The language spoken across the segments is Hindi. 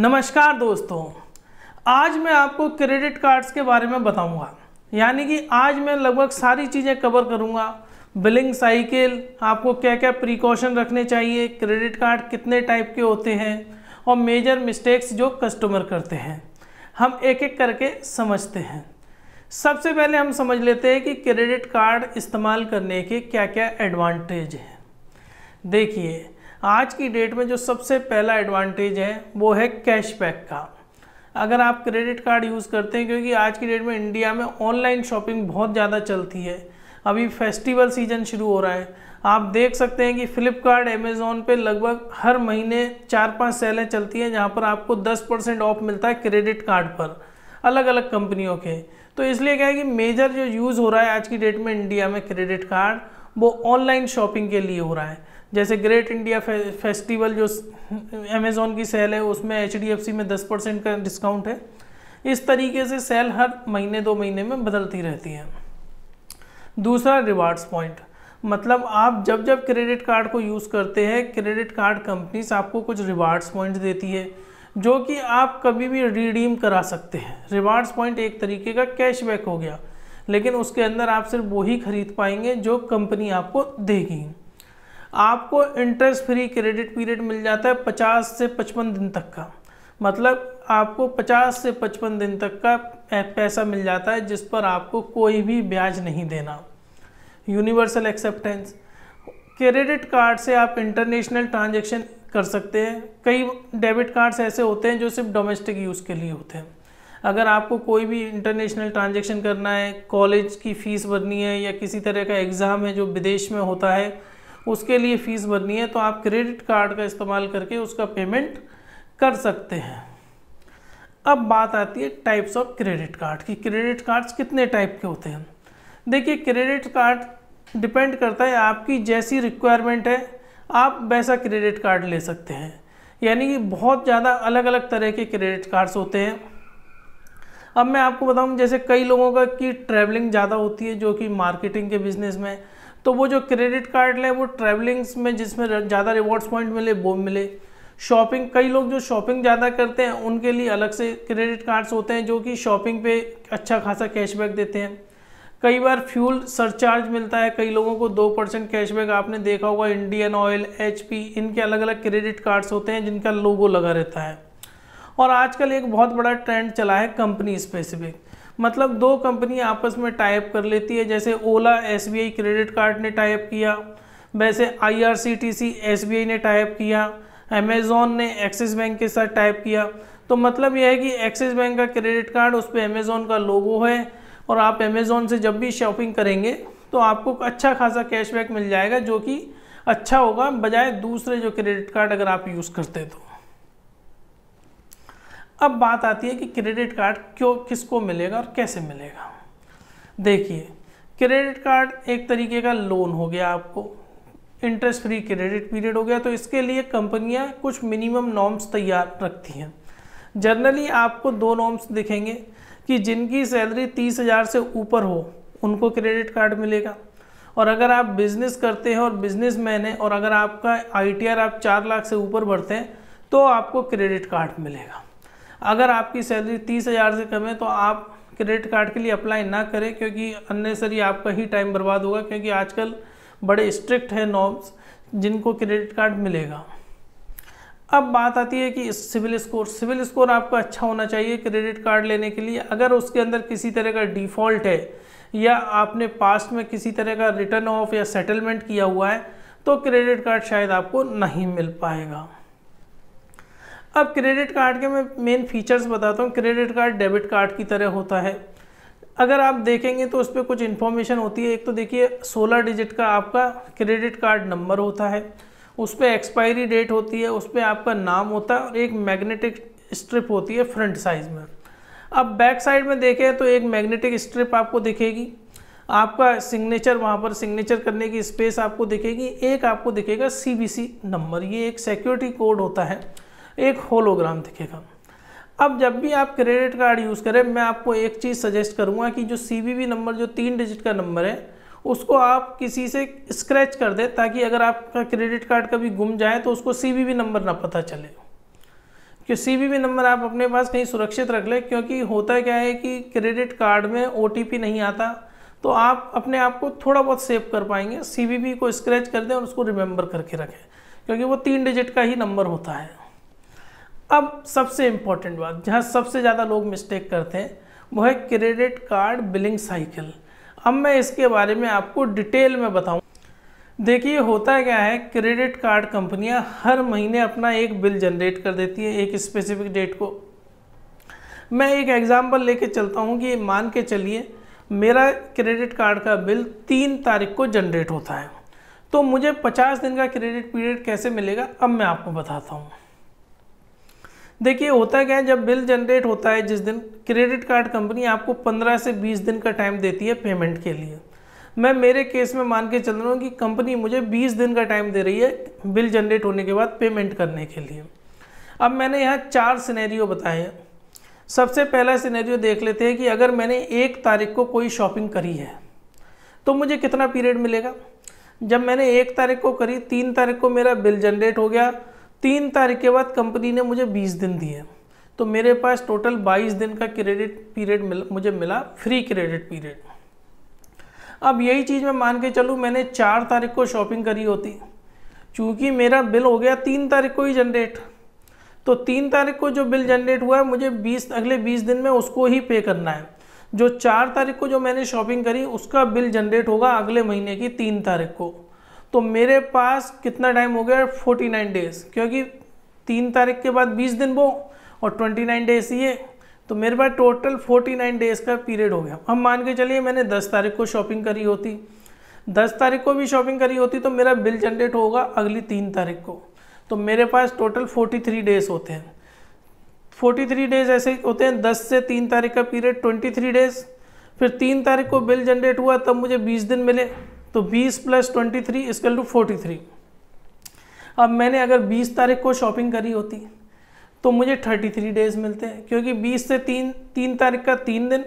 नमस्कार दोस्तों आज मैं आपको क्रेडिट कार्ड्स के बारे में बताऊंगा यानी कि आज मैं लगभग सारी चीज़ें कवर करूंगा बिलिंग साइकिल आपको क्या क्या प्रिकॉशन रखने चाहिए क्रेडिट कार्ड कितने टाइप के होते हैं और मेजर मिस्टेक्स जो कस्टमर करते हैं हम एक एक करके समझते हैं सबसे पहले हम समझ लेते हैं कि क्रेडिट कार्ड इस्तेमाल करने के क्या क्या एडवांटेज हैं देखिए आज की डेट में जो सबसे पहला एडवांटेज है वो है कैशबैक का अगर आप क्रेडिट कार्ड यूज़ करते हैं क्योंकि आज की डेट में इंडिया में ऑनलाइन शॉपिंग बहुत ज़्यादा चलती है अभी फेस्टिवल सीजन शुरू हो रहा है आप देख सकते हैं कि फ्लिपकार्ट अमेज़ोन पे लगभग हर महीने चार पांच सेलें चलती हैं जहाँ पर आपको 10 परसेंट ऑफ मिलता है क्रेडिट कार्ड पर अलग अलग कंपनियों के तो इसलिए क्या है कि मेजर जो यूज़ हो रहा है आज की डेट में इंडिया में क्रेडिट कार्ड वो ऑनलाइन शॉपिंग के लिए हो रहा है जैसे ग्रेट इंडिया फे, फेस्टिवल जो अमेज़ोन की सेल है उसमें एच में दस परसेंट का डिस्काउंट है इस तरीके से सेल हर महीने दो महीने में बदलती रहती है दूसरा रिवार्ड्स पॉइंट मतलब आप जब जब क्रेडिट कार्ड को यूज़ करते हैं क्रेडिट कार्ड कंपनीज आपको कुछ रिवार्ड्स पॉइंट देती है जो कि आप कभी भी रिडीम करा सकते हैं रिवार्ड्स पॉइंट एक तरीके का कैशबैक हो गया लेकिन उसके अंदर आप सिर्फ वही खरीद पाएंगे जो कंपनी आपको देगी आपको इंटरेस्ट फ्री क्रेडिट पीरियड मिल जाता है 50 से 55 दिन तक का मतलब आपको 50 से 55 दिन तक का पैसा मिल जाता है जिस पर आपको कोई भी ब्याज नहीं देना यूनिवर्सल एक्सेप्टेंस क्रेडिट कार्ड से आप इंटरनेशनल ट्रांजेक्शन कर सकते हैं कई डेबिट कार्ड्स ऐसे होते हैं जो सिर्फ डोमेस्टिक यूज़ के लिए होते हैं अगर आपको कोई भी इंटरनेशनल ट्रांजेक्शन करना है कॉलेज की फ़ीस भरनी है या किसी तरह का एग्ज़ाम है जो विदेश में होता है उसके लिए फ़ीस भरनी है तो आप क्रेडिट कार्ड का इस्तेमाल करके उसका पेमेंट कर सकते हैं अब बात आती है टाइप्स ऑफ क्रेडिट कार्ड कि क्रेडिट कार्ड्स कितने टाइप के होते हैं देखिए क्रेडिट कार्ड डिपेंड करता है आपकी जैसी रिक्वायरमेंट है आप वैसा क्रेडिट कार्ड ले सकते हैं यानी कि बहुत ज़्यादा अलग अलग तरह के क्रेडिट कार्ड्स होते हैं अब मैं आपको बताऊं जैसे कई लोगों का कि ट्रैवलिंग ज़्यादा होती है जो कि मार्केटिंग के बिजनेस में तो वो जो क्रेडिट कार्ड लें वो ट्रैवलिंग्स में जिसमें ज़्यादा रिवॉर्ड्स पॉइंट मिले वो मिले शॉपिंग कई लोग जो शॉपिंग ज़्यादा करते हैं उनके लिए अलग से क्रेडिट कार्ड्स होते हैं जो कि शॉपिंग पे अच्छा खासा कैशबैक देते हैं कई बार फ्यूल सरचार्ज मिलता है कई लोगों को दो परसेंट कैशबैक आपने देखा होगा इंडियन ऑयल एच इनके अलग अलग क्रेडिट कार्ड्स होते हैं जिनका लोगो लगा रहता है और आजकल एक बहुत बड़ा ट्रेंड चला है कंपनी स्पेसिफिक मतलब दो कंपनी आपस में टाइप कर लेती है जैसे ओला एस क्रेडिट कार्ड ने टाइप किया वैसे आई आर ने टाइप किया अमेज़ोन ने एक्सिस बैंक के साथ टाइप किया तो मतलब यह है कि एक्सिस बैंक का क्रेडिट कार्ड उस पर अमेज़ोन का लोगो है और आप अमेज़ोन से जब भी शॉपिंग करेंगे तो आपको अच्छा खासा कैशबैक मिल जाएगा जो कि अच्छा होगा बजाय दूसरे जो क्रेडिट कार्ड अगर आप यूज़ करते तो अब बात आती है कि क्रेडिट कार्ड क्यों किसको मिलेगा और कैसे मिलेगा देखिए क्रेडिट कार्ड एक तरीके का लोन हो गया आपको इंटरेस्ट फ्री क्रेडिट पीरियड हो गया तो इसके लिए कंपनियां कुछ मिनिमम नॉर्म्स तैयार रखती हैं जनरली आपको दो नॉर्म्स दिखेंगे कि जिनकी सैलरी तीस हज़ार से ऊपर हो उनको क्रेडिट कार्ड मिलेगा और अगर आप बिज़नेस करते हैं और बिज़नेस मैन हैं और अगर आपका आई आप चार लाख से ऊपर बढ़ते हैं तो आपको क्रेडिट कार्ड मिलेगा अगर आपकी सैलरी तीस हज़ार से कम है तो आप क्रेडिट कार्ड के लिए अप्लाई ना करें क्योंकि अननेसरी आपका ही टाइम बर्बाद होगा क्योंकि आजकल बड़े स्ट्रिक्ट हैं नॉर्म्स जिनको क्रेडिट कार्ड मिलेगा अब बात आती है कि सिविल स्कोर सिविल स्कोर आपको अच्छा होना चाहिए क्रेडिट कार्ड लेने के लिए अगर उसके अंदर किसी तरह का डिफ़ॉल्ट है या आपने पास्ट में किसी तरह का रिटर्न ऑफ या सेटलमेंट किया हुआ है तो क्रेडिट कार्ड शायद आपको नहीं मिल पाएगा अब क्रेडिट कार्ड के मैं मेन फीचर्स बताता हूँ क्रेडिट कार्ड डेबिट कार्ड की तरह होता है अगर आप देखेंगे तो उस पर कुछ इन्फॉर्मेशन होती है एक तो देखिए सोलह डिजिट का आपका क्रेडिट कार्ड नंबर होता है उस पर एक्सपायरी डेट होती है उस पर आपका नाम होता है और एक मैग्नेटिक स्ट्रिप होती है फ्रंट साइज़ में अब बैक साइड में देखें तो एक मैग्नेटिक स्ट्रिप आपको दिखेगी आपका सिग्नेचर वहाँ पर सिग्नेचर करने की स्पेस आपको दिखेगी एक आपको दिखेगा सी नंबर ये एक सिक्योरिटी कोड होता है एक होलोग्राम दिखेगा अब जब भी आप क्रेडिट कार्ड यूज़ करें मैं आपको एक चीज़ सजेस्ट करूँगा कि जो सी नंबर जो तीन डिजिट का नंबर है उसको आप किसी से स्क्रैच कर दें ताकि अगर आपका क्रेडिट कार्ड कभी गुम जाए तो उसको सी नंबर ना पता चले कि सी नंबर आप अपने पास कहीं सुरक्षित रख लें क्योंकि होता क्या है कि क्रेडिट कार्ड में ओ नहीं आता तो आप अपने आप को थोड़ा बहुत सेव कर पाएंगे सी को स्क्रैच कर दें और उसको रिमेंबर करके रखें क्योंकि वो तीन डिजिट का ही नंबर होता है अब सबसे इम्पॉर्टेंट बात जहाँ सबसे ज़्यादा लोग मिस्टेक करते हैं वो है क्रेडिट कार्ड बिलिंग साइकिल अब मैं इसके बारे में आपको डिटेल में बताऊँ देखिए होता क्या है क्रेडिट कार्ड कंपनियां हर महीने अपना एक बिल जनरेट कर देती है एक स्पेसिफिक डेट को मैं एक एग्ज़ाम्पल लेके चलता हूँ कि मान के चलिए मेरा क्रेडिट कार्ड का बिल तीन तारीख को जनरेट होता है तो मुझे पचास दिन का क्रेडिट पीरियड कैसे मिलेगा अब मैं आपको बताता हूँ देखिए होता क्या है जब बिल जनरेट होता है जिस दिन क्रेडिट कार्ड कंपनी आपको 15 से 20 दिन का टाइम देती है पेमेंट के लिए मैं मेरे केस में मान के चल रहा हूँ कि कंपनी मुझे 20 दिन का टाइम दे रही है बिल जनरेट होने के बाद पेमेंट करने के लिए अब मैंने यहाँ चार सिनेरियो बताए हैं सबसे पहला सिनेरियो देख लेते हैं कि अगर मैंने एक तारीख को कोई शॉपिंग करी है तो मुझे कितना पीरियड मिलेगा जब मैंने एक तारीख को करी तीन तारीख को मेरा बिल जनरेट हो गया तीन तारीख के बाद कंपनी ने मुझे बीस दिन दिए तो मेरे पास टोटल बाईस दिन का क्रेडिट पीरियड मिल मुझे मिला फ्री क्रेडिट पीरियड अब यही चीज़ मैं मान के चलूँ मैंने चार तारीख को शॉपिंग करी होती चूँकि मेरा बिल हो गया तीन तारीख को ही जनरेट तो तीन तारीख को जो बिल जनरेट हुआ है मुझे बीस अगले बीस दिन में उसको ही पे करना है जो चार तारीख को जो मैंने शॉपिंग करी उसका बिल जनरेट होगा अगले महीने की तीन तारीख को तो मेरे पास कितना टाइम हो गया फोर्टी नाइन डेज क्योंकि तीन तारीख के बाद बीस दिन वो और ट्वेंटी नाइन डेज ये तो मेरे पास टोटल फोर्टी नाइन डेज़ का पीरियड हो गया हम मान के चलिए मैंने दस तारीख को शॉपिंग करी होती दस तारीख को भी शॉपिंग करी होती तो मेरा बिल जनरेट होगा अगली तीन तारीख को तो मेरे पास टोटल फोर्टी थ्री डेज़ होते हैं फोर्टी थ्री डेज़ ऐसे होते हैं दस से तीन तारीख का पीरियड ट्वेंटी थ्री डेज़ फिर तीन तारीख को बिल जनरेट हुआ तब मुझे बीस दिन मिले तो 20 plus twenty three is equal to forty three अब मैंने अगर 20 तारीख को शॉपिंग करी होती तो मुझे 33 डेज मिलते हैं क्योंकि 20 से तीन तीन तारीख का तीन दिन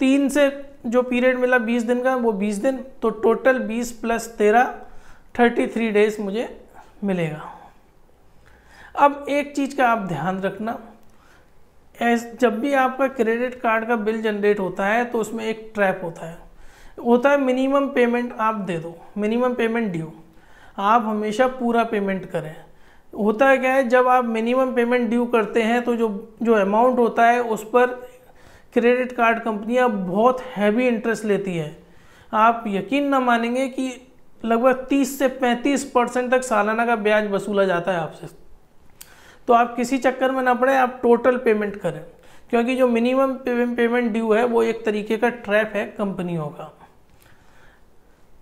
तीन से जो पीरियड मिला 20 दिन का वो 20 दिन तो टोटल 20 प्लस तेरह थर्टी डेज मुझे मिलेगा अब एक चीज़ का आप ध्यान रखना जब भी आपका क्रेडिट कार्ड का बिल जनरेट होता है तो उसमें एक ट्रैप होता है होता है मिनिमम पेमेंट आप दे दो मिनिमम पेमेंट ड्यू आप हमेशा पूरा पेमेंट करें होता है क्या है जब आप मिनिमम पेमेंट ड्यू करते हैं तो जो जो अमाउंट होता है उस पर क्रेडिट कार्ड कंपनियां बहुत हैवी इंटरेस्ट लेती है आप यकीन ना मानेंगे कि लगभग 30 से 35 परसेंट तक सालाना का ब्याज वसूला जाता है आपसे तो आप किसी चक्कर में ना पड़े आप टोटल पेमेंट करें क्योंकि जो मिनिमम पेमेंट ड्यू है वो एक तरीके का ट्रैप है कंपनियों का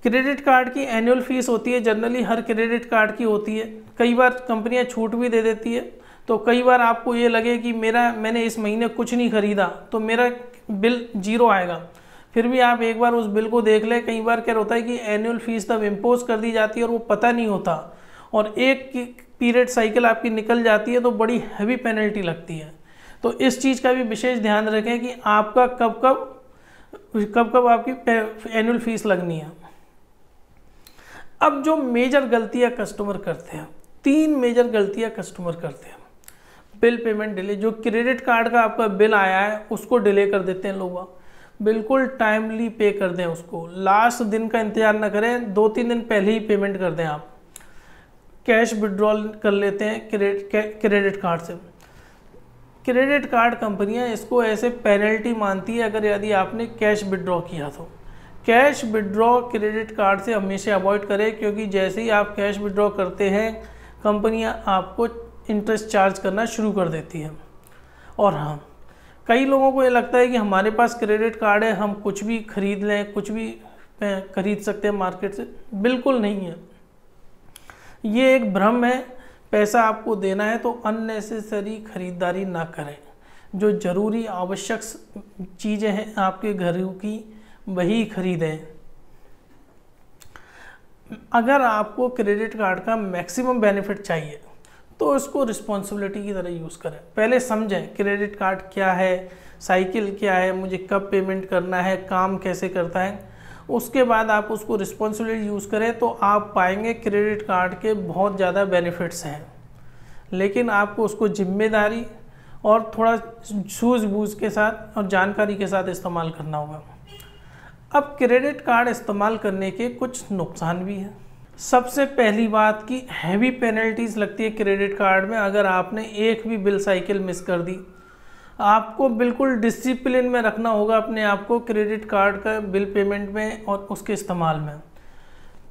क्रेडिट कार्ड की एनुअल फीस होती है जनरली हर क्रेडिट कार्ड की होती है कई बार कंपनियां छूट भी दे देती है तो कई बार आपको ये लगे कि मेरा मैंने इस महीने कुछ नहीं खरीदा तो मेरा बिल जीरो आएगा फिर भी आप एक बार उस बिल को देख लें कई बार क्या होता है कि एनुअल फीस तब इम्पोज कर दी जाती है और वो पता नहीं होता और एक पीरियड साइकिल आपकी निकल जाती है तो बड़ी हैवी पेनल्टी लगती है तो इस चीज़ का भी विशेष ध्यान रखें कि आपका कब कब कब कब आपकी एनुअल फीस लगनी है अब जो मेजर गलतियां कस्टमर करते हैं तीन मेजर गलतियां कस्टमर करते हैं बिल पेमेंट डिले जो क्रेडिट कार्ड का आपका बिल आया है उसको डिले कर देते हैं लोग बिल्कुल टाइमली पे कर दें उसको लास्ट दिन का इंतज़ार ना करें दो तीन दिन पहले ही पेमेंट कर दें आप कैश विड्रॉल कर लेते हैं क्रेडिट कार्ड से क्रेडिट कार्ड कंपनियां इसको ऐसे पेनल्टी मानती है अगर यदि आपने कैश विड्रॉ किया तो कैश विड्रॉ क्रेडिट कार्ड से हमेशा अवॉइड करें क्योंकि जैसे ही आप कैश विड्रॉ करते हैं कंपनियां आपको इंटरेस्ट चार्ज करना शुरू कर देती हैं और हाँ कई लोगों को ये लगता है कि हमारे पास क्रेडिट कार्ड है हम कुछ भी खरीद लें कुछ भी खरीद सकते हैं मार्केट से बिल्कुल नहीं है ये एक भ्रम है पैसा आपको देना है तो अननेसेसरी खरीदारी ना करें जो ज़रूरी आवश्यक चीज़ें हैं आपके घरों की वही खरीदें अगर आपको क्रेडिट कार्ड का मैक्सिमम बेनिफिट चाहिए तो इसको रिस्पॉन्सिबिलिटी की तरह यूज़ करें पहले समझें क्रेडिट कार्ड क्या है साइकिल क्या है मुझे कब पेमेंट करना है काम कैसे करता है उसके बाद आप उसको रिस्पॉन्सिबिलिटी यूज़ करें तो आप पाएंगे क्रेडिट कार्ड के बहुत ज़्यादा बेनिफिट्स हैं लेकिन आपको उसको जिम्मेदारी और थोड़ा सूझबूझ के साथ और जानकारी के साथ इस्तेमाल करना होगा अब क्रेडिट कार्ड इस्तेमाल करने के कुछ नुकसान भी हैं सबसे पहली बात कि हैवी पेनल्टीज़ लगती है क्रेडिट कार्ड में अगर आपने एक भी बिल साइकिल मिस कर दी आपको बिल्कुल डिसिप्लिन में रखना होगा अपने आप को क्रेडिट कार्ड का बिल पेमेंट में और उसके इस्तेमाल में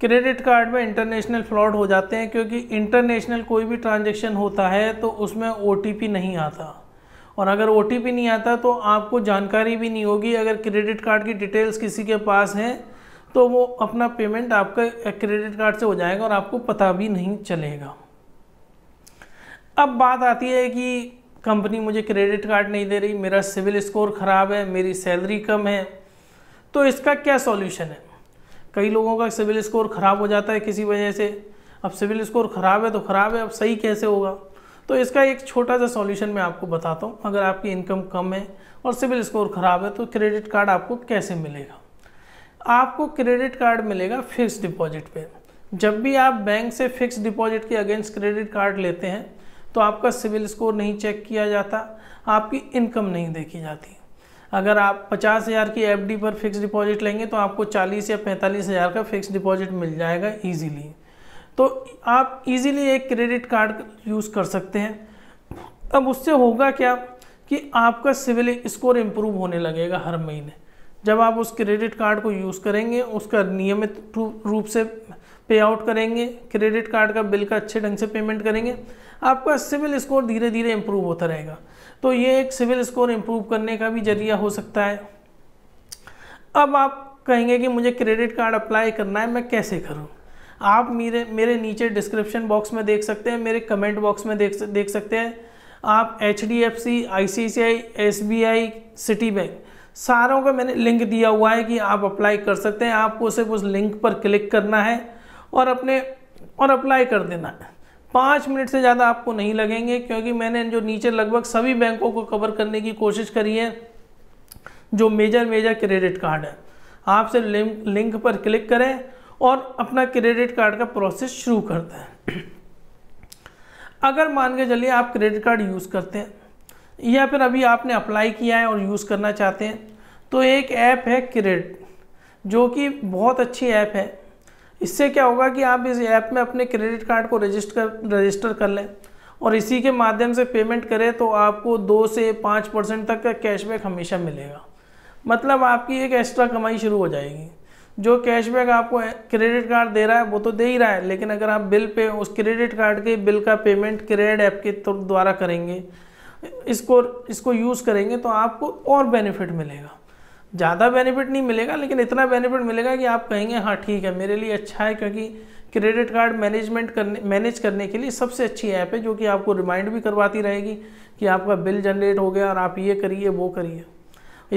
क्रेडिट कार्ड में इंटरनेशनल फ्रॉड हो जाते हैं क्योंकि इंटरनेशनल कोई भी ट्रांजेक्शन होता है तो उसमें ओ नहीं आता और अगर ओ नहीं आता तो आपको जानकारी भी नहीं होगी अगर क्रेडिट कार्ड की डिटेल्स किसी के पास हैं तो वो अपना पेमेंट आपका क्रेडिट कार्ड से हो जाएगा और आपको पता भी नहीं चलेगा अब बात आती है कि कंपनी मुझे क्रेडिट कार्ड नहीं दे रही मेरा सिविल स्कोर ख़राब है मेरी सैलरी कम है तो इसका क्या सॉल्यूशन है कई लोगों का सिविल स्कोर ख़राब हो जाता है किसी वजह से अब सिविल स्कोर ख़राब है तो ख़राब है अब सही कैसे होगा तो इसका एक छोटा सा सॉल्यूशन मैं आपको बताता हूँ अगर आपकी इनकम कम है और सिविल स्कोर ख़राब है तो क्रेडिट कार्ड आपको कैसे मिलेगा आपको क्रेडिट कार्ड मिलेगा फिक्स डिपॉजिट पे जब भी आप बैंक से फिक्स डिपॉजिट के अगेंस्ट क्रेडिट कार्ड लेते हैं तो आपका सिविल स्कोर नहीं चेक किया जाता आपकी इनकम नहीं देखी जाती अगर आप पचास हज़ार की एफडी पर फिक्स डिपॉजिट लेंगे तो आपको चालीस या पैंतालीस हज़ार का फिक्स डिपॉजिट मिल जाएगा ईजीली तो आप इजीली एक क्रेडिट कार्ड यूज़ कर सकते हैं अब उससे होगा क्या कि आपका सिविल स्कोर इम्प्रूव होने लगेगा हर महीने जब आप उस क्रेडिट कार्ड को यूज़ करेंगे उसका नियमित रूप से पे आउट करेंगे क्रेडिट कार्ड का बिल का अच्छे ढंग से पेमेंट करेंगे आपका सिविल स्कोर धीरे धीरे इम्प्रूव होता रहेगा तो ये एक सिविल स्कोर इम्प्रूव करने का भी जरिया हो सकता है अब आप कहेंगे कि मुझे क्रेडिट कार्ड अप्लाई करना है मैं कैसे करूँ आप मेरे मेरे नीचे डिस्क्रिप्शन बॉक्स में देख सकते हैं मेरे कमेंट बॉक्स में देख देख सकते हैं आप H D F C I C C I S B I Citi bank सारों का मैंने लिंक दिया हुआ है कि आप अप्लाई कर सकते हैं आपको सिर्फ उस लिंक पर क्लिक करना है और अपने और अप्लाई कर देना है पाँच मिनट से ज़्यादा आपको नहीं लगेंगे क्योंकि मैंने जो नीचे लगभग सभी बैंकों को कवर करने की कोशिश करी है जो मेजर मेजर क्रेडिट कार्ड है आप सिर्फ लिंक पर क्लिक करें और अपना क्रेडिट कार्ड का प्रोसेस शुरू करते हैं अगर मान के चलिए आप क्रेडिट कार्ड यूज़ करते हैं या फिर अभी आपने अप्लाई किया है और यूज़ करना चाहते हैं तो एक ऐप है क्रेडिट जो कि बहुत अच्छी ऐप है इससे क्या होगा कि आप इस ऐप में अपने क्रेडिट कार्ड को रजिस्टर कर रजिस्टर कर लें और इसी के माध्यम से पेमेंट करें तो आपको दो से पाँच परसेंट तक का कैशबैक हमेशा मिलेगा मतलब आपकी एक एक्स्ट्रा कमाई शुरू हो जाएगी जो कैशबैक आपको क्रेडिट कार्ड दे रहा है वो तो दे ही रहा है लेकिन अगर आप बिल पे उस क्रेडिट कार्ड के बिल का पेमेंट क्रेडिट ऐप के द्वारा करेंगे इसको इसको यूज़ करेंगे तो आपको और बेनिफिट मिलेगा ज़्यादा बेनिफिट नहीं मिलेगा लेकिन इतना बेनिफिट मिलेगा कि आप कहेंगे हाँ ठीक है मेरे लिए अच्छा है क्योंकि क्रेडिट कार्ड मैनेजमेंट करने मैनेज करने के लिए सबसे अच्छी ऐप है जो कि आपको रिमाइंड भी करवाती रहेगी कि आपका बिल जनरेट हो गया और आप ये करिए वो करिए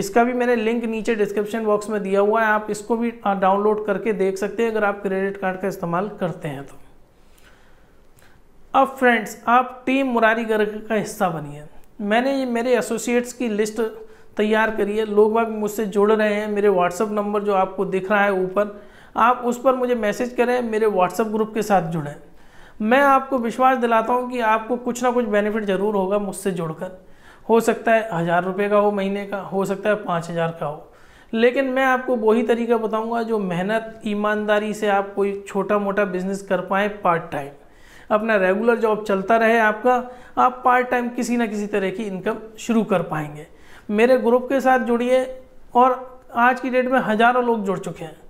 इसका भी मैंने लिंक नीचे डिस्क्रिप्शन बॉक्स में दिया हुआ है आप इसको भी डाउनलोड करके देख सकते हैं अगर आप क्रेडिट कार्ड का इस्तेमाल करते हैं तो अब फ्रेंड्स आप टीम मुरारी गर्ग का हिस्सा बनिए मैंने ये मेरे एसोसिएट्स की लिस्ट तैयार करिए लोग बाग मुझसे जुड़ रहे हैं मेरे व्हाट्सअप नंबर जो आपको दिख रहा है ऊपर आप उस पर मुझे मैसेज करें मेरे व्हाट्सअप ग्रुप के साथ जुड़ें मैं आपको विश्वास दिलाता हूँ कि आपको कुछ ना कुछ बेनिफिट ज़रूर होगा मुझसे जुड़कर हो सकता है हज़ार रुपये का हो महीने का हो सकता है पाँच हज़ार का हो लेकिन मैं आपको वही तरीका बताऊंगा जो मेहनत ईमानदारी से आप कोई छोटा मोटा बिजनेस कर पाए पार्ट टाइम अपना रेगुलर जॉब चलता रहे आपका आप पार्ट टाइम किसी ना किसी तरह की इनकम शुरू कर पाएंगे मेरे ग्रुप के साथ जुड़िए और आज की डेट में हज़ारों लोग जुड़ चुके हैं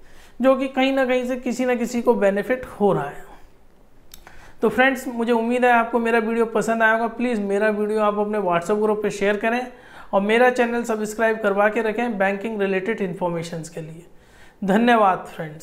जो कि कहीं ना कहीं से किसी ना किसी को बेनिफिट हो रहा है तो फ्रेंड्स मुझे उम्मीद है आपको मेरा वीडियो पसंद आया होगा प्लीज़ मेरा वीडियो आप अपने व्हाट्सएप ग्रुप पर शेयर करें और मेरा चैनल सब्सक्राइब करवा के रखें बैंकिंग रिलेटेड इन्फॉर्मेशन के लिए धन्यवाद फ्रेंड्स